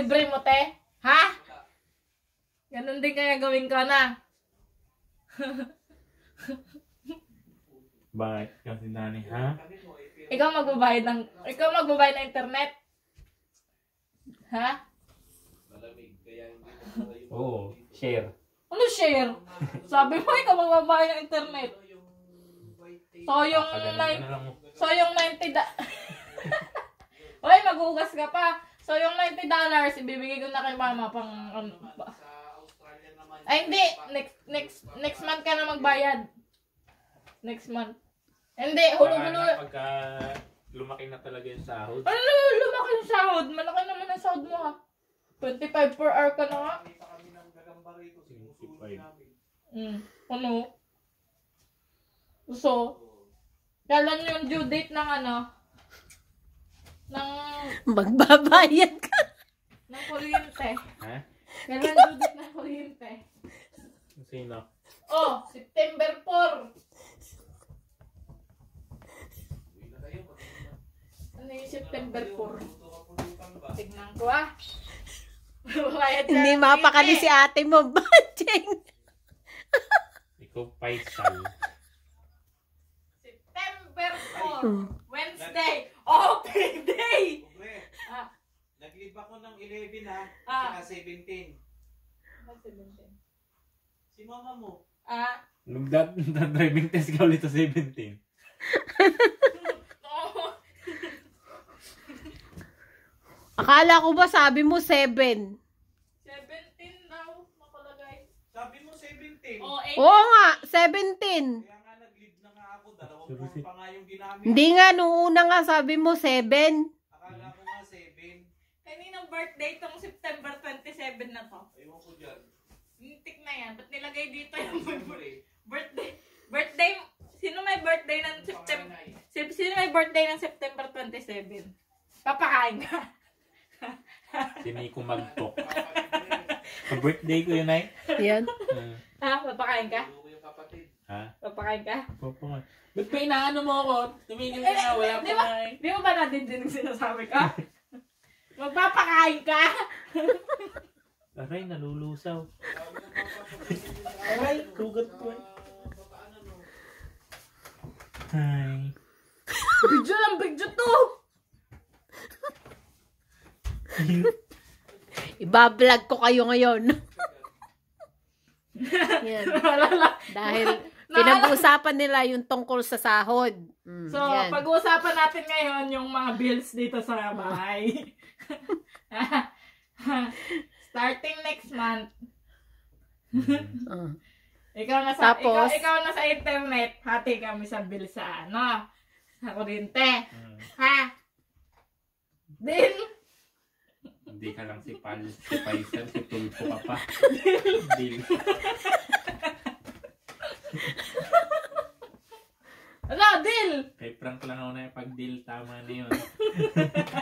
Libre mo, te? Ha? Ganun din kaya gawin ko na. Bye. Kasi nani, ha? Ikaw magbabayad ng, ikaw magbabayad ng internet? Ha? Oo, oh, share. Ano share? Sabi mo, ikaw magbabayad ng internet. So yung, ah, nine, so yung 90 da... Uy, maghugas ka pa. So, yung 90 dollars, ibibigay ko na kay mama pang, ano, pa. Ay, hindi. Next, next, next month ka na magbayad. Next month. Hindi, hulog-hulog. Ano, pagka lumaki na talaga yung sahod. Ano, lumaki yung sahod? Malaki naman ang sahod mo, ha? 25 per hour ka na, ha? 25. Mm, ano? So, kailan yung due date ng ano? Magbabayad ka. Ng kuryente. Ha? Kailan dudot ng kuryente? Sino? Oh, September 4. Ano yung September 4? Tignan ko ah. Hindi mapakali si ate mo, Bajeng. Ikaw paisal. September 4, hmm. Wednesday, open oh, day! nag-give ako ng 11 ha, ah. saka 17. Ba't 17? Si mama mo. Ah. Lugdat na driving test ka ulit sa 17. Akala ko ba sabi mo 7? 17 daw makalagay. Sabi mo 17. Oo, Oo nga, 17. Kaya nga nag-lead na nga ako, dalawang buwan pa nga yung ginamit. Hindi nga, nung una nga sabi mo 7 birthday tong September 27 na to. Ayun ko dyan. Mintik na yan. Ba't nilagay dito yung birthday? Birthday. Birthday. Sino may birthday ng September? Sino may birthday ng September 27? Papakain ka. si Miko magtok. birthday ko yun ay. Yan. Uh. Ha? Papakain ka? Ha? Papakain ka? Papakain. Ba't pa inaano mo ako? Tumigil ka na, eh, wala pa eh, Di ba, di ba ba natin din sinasabi ka? Magpapakain ka? Aray, nalulusaw. Aray, kugat ko eh. Hi. Bigyo lang, bigyo to! Ibablog ko kayo ngayon. Yan. Dahil Pinag-uusapan nila yung tungkol sa sahod. Mm, so, pag-uusapan natin ngayon yung mga bills dito sa bahay. Starting next month. uh. ikaw na sa Tapos, ikaw, ikaw na sa internet, hati kami sa bill sa ano? Sa kurinte. Uh. Hmm. Ha? Bill? Hindi ka lang si Pal, si Paisel, si Tulpo ka pa. Bill. Ala, deal! Kay prank lang ako na yung pag-deal. Tama na yun.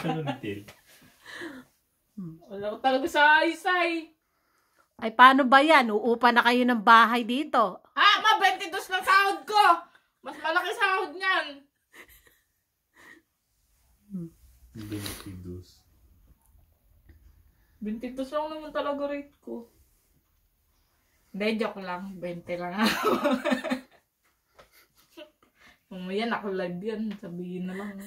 ano na deal? Wala ko talaga sa isay. Ay, paano ba yan? Uupa na kayo ng bahay dito. Ah, ma, 22 lang sahod ko! Mas malaki sahod niyan. 22. 22 lang naman talaga rate ko. Hindi, joke lang. 20 lang ako. Mamaya ako live yan. Sabihin na lang.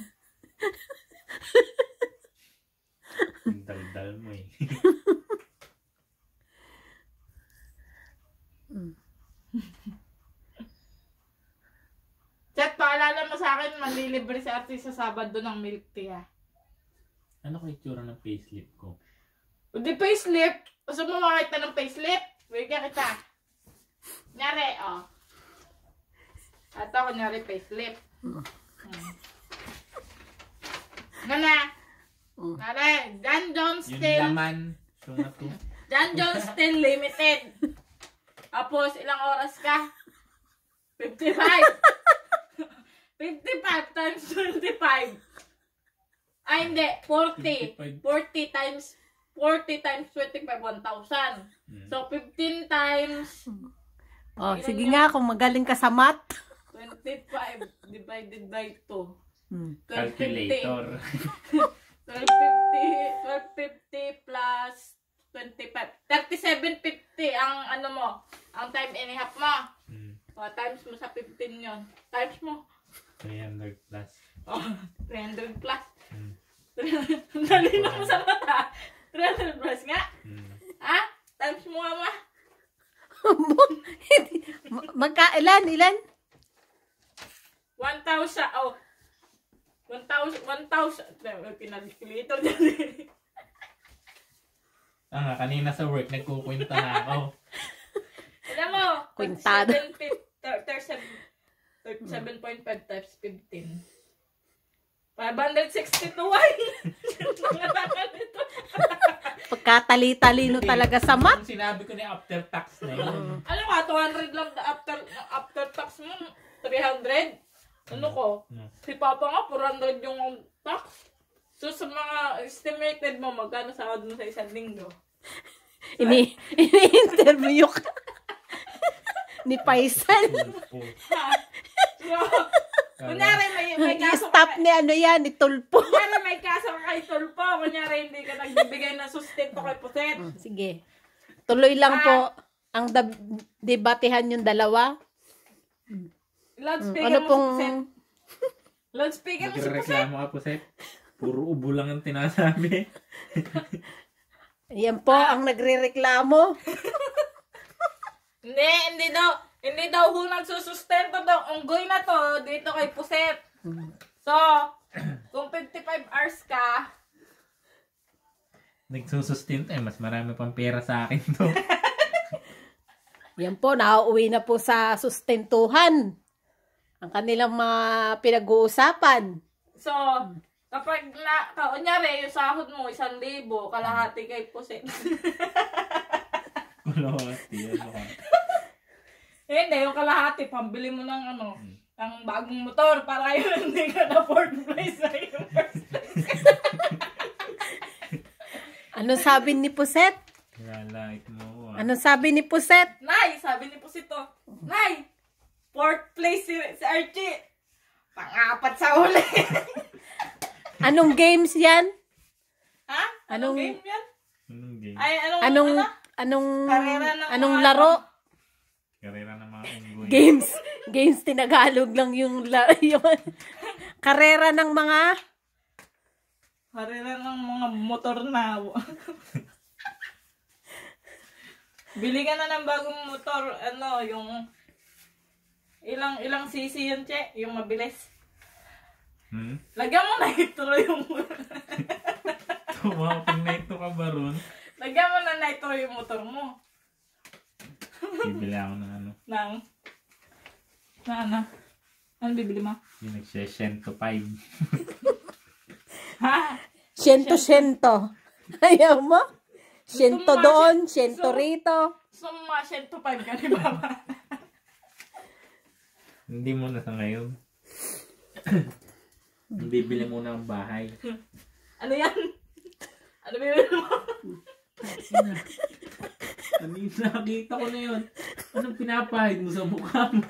Ang daldal mo eh. Chat, paalala mo sa akin, manlilibre si Ate sa Sabado ng milk tea ah. Ano kay itsura ng payslip ko? Hindi payslip. Gusto mo makita ng payslip? Bigyan kita. Nyari, oh. Ato ko nyari payslip. Hmm. Nana. Ano oh. Nare, Dan John Steel. Yung laman. Dan John Steel Limited. Tapos, ilang oras ka? 55. 55 times 25. Ay, hindi. 40. 40 times 40 times 25, 1,000. Hmm. So, 15 times... Oh, sige yun, nga, kung magaling ka sa math. 25 divided by 2. Hmm. Calculator. 1250, 1250 plus 25. 37.50 ang ano mo, ang time and a half mo. Hmm. O, oh, times mo sa 15 yon Times mo. 300 plus. Oh, 300 plus. Hmm. Dali na mo sa mata. 300 plus nga? Hmm. Ha? Times mo nga ma. Magka, ilan, ilan? 1,000, oh. 1,000, 1,000. Pinag-calculator dyan. Ah, kanina sa work, nagkukwenta na ako. Alam mo, 7.5 times 15. 562 nito. Pagkatali-talino talaga sa mat. Sinabi ko ni after tax na yun. ano mo, 200 ah, lang after, after tax mo, 300. Ano ko? Mm. Mm. Si Papa nga, 400 yung tax. So, sa mga estimated mo, magkano sahod mo sa isang linggo? Ini, ini-interview ka. Ni Paisan. so, Kunyari may, may kaso stop ka, ni ano yan, ni Tulpo. Kunyari may kaso ka kay Tulpo. Kunyari hindi ka nagbibigay ng sustento kay Puset. Mm. Sige. Tuloy lang ah, po ang debatehan yung dalawa. Loudspeaker mm. ano pong... mo si Puset. Loudspeaker mo si Puset. Nagreklamo ka Puset. Puro ubo lang ang tinasabi. Yan po ah. ang nagrereklamo. hindi, hindi no. Hindi daw ho nagsusustento daw unggoy na to dito kay Puset. So, kung 55 hours ka, nagsusustento eh, mas marami pang pera sa akin to. Yan po, nauwi na po sa sustentuhan. Ang kanilang mga pinag-uusapan. So, kapag na, kaunyari, yung sahod mo, isang libo, kalahati kay Puset. kalahati, ano Eh, hindi, yung kalahati, pambili mo ng ano, ang bagong motor para yun hindi ka na fourth place sa yung first place. ano sabi ni Puset? like mo. Ah. Ano sabi ni Puset? Nay, sabi ni Puset to. Oh. Nay, fourth place si, si Archie. Pangapat sa uli. anong games yan? Ha? Anong, anong game yan? Anong game? Ay, anong, anong, ano? anong, anong, anong laro? Karera ng mga unggoy. Games. Games tinagalog lang yung, yung karera ng mga karera ng mga motor na Bili ka na ng bagong motor, ano, yung ilang ilang cc yun, che, yung mabilis. Hmm? Lagyan mo na nitro yung Tumaw, pag nitro ka ba ron? Lagyan mo na nitro yung motor mo. Bibili ako ng ano. Nang? Na ano? Ano bibili mo? Yung nagsya 105. ha? Siyento, siyento. Ayaw mo? Siyento doon, siyento rito. So, mga siyento ka ni Baba. Hindi mo na sa ngayon. Bibili mo ng bahay. ano yan? Ano bibili mo? Kanina nakita ko na yun. Anong pinapahid mo sa mukha mo?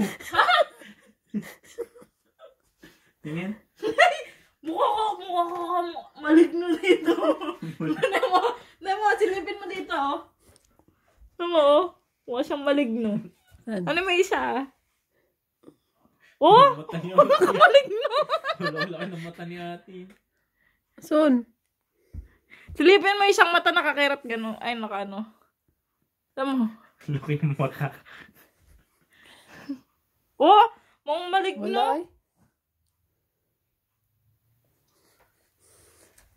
Tingin? mukha ko, mukha ko, maligno dito. Ano mo? Ano mo, silipin mo dito. Oh. Ano mo? Oh? Mukha siyang maligno. Ano may isa? Oh! maligno! Wala ka ng mata ni ate. Son. Silipin mo isang mata nakakirat gano'n. Ay, nakaano. Tama. Laki ng mata. oh! Mong maligno! Wala eh.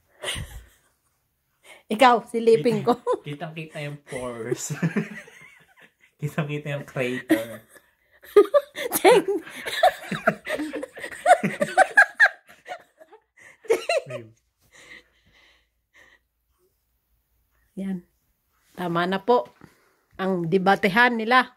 Ikaw, silipin ko. Kitang-kita yung pores. Kitang-kita yung crater. Cheng! Yan. Tama na po ang debatehan nila.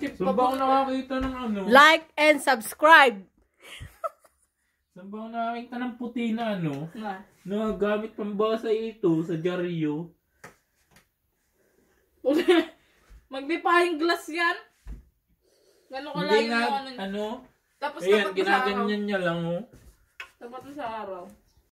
Saan ba ako nakakita ng ano? Like and subscribe! Saan ba ako nakakita ng puti na ano? Na? Na gamit pambasa ito sa dyaryo. Magdipahing glass yan? Gano'n ka lang Hindi yung ano. ano? Tapos Ayan, ginaganyan niya lang oh. Tapos mo sa araw.